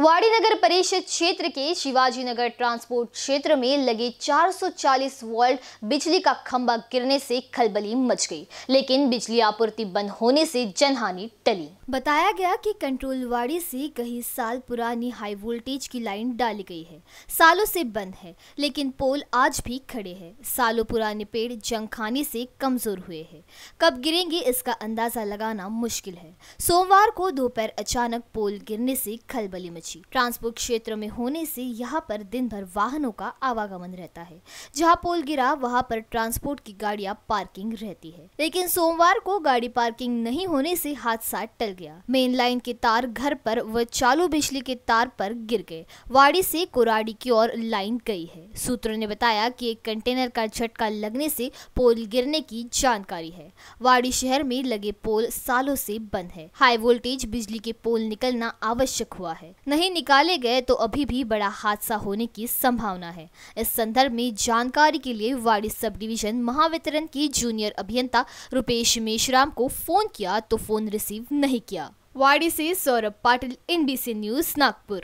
वाड़ी नगर परिषद क्षेत्र के शिवाजी नगर ट्रांसपोर्ट क्षेत्र में लगे 440 वोल्ट बिजली का खंभा गिरने से खलबली मच गई लेकिन बिजली आपूर्ति बंद होने से जनहानि टली बताया गया कि कंट्रोल वाड़ी से कई साल पुरानी हाई वोल्टेज की लाइन डाली गई है सालों से बंद है लेकिन पोल आज भी खड़े है सालों पुराने पेड़ जंग खाने से कमजोर हुए है कब गिरेंगे इसका अंदाजा लगाना मुश्किल है सोमवार को दोपहर अचानक पोल गिरने से खलबली मच ऊंची ट्रांसपोर्ट क्षेत्र में होने से यहाँ पर दिन भर वाहनों का आवागमन रहता है जहाँ पोल गिरा वहाँ पर ट्रांसपोर्ट की गाड़ियाँ पार्किंग रहती है लेकिन सोमवार को गाड़ी पार्किंग नहीं होने से हादसा टल गया मेन लाइन के तार घर पर व चालू बिजली के तार पर गिर गए वाड़ी से कोराड़ी की ओर लाइन गई है सूत्रों ने बताया कि एक कंटेनर का झटका लगने से पोल गिरने की जानकारी है वाड़ी शहर में लगे पोल सालों से बंद है हाई वोल्टेज बिजली के पोल निकलना आवश्यक हुआ है नहीं निकाले गए तो अभी भी बड़ा हादसा होने की संभावना है इस संदर्भ में जानकारी के लिए वाड़ी सब डिवीजन महावितरण के जूनियर अभियंता रुपेश मेशराम को फोन किया तो फोन रिसीव नहीं किया वाड़ी से सौरभ पाटिल एनबीसी न्यूज नागपुर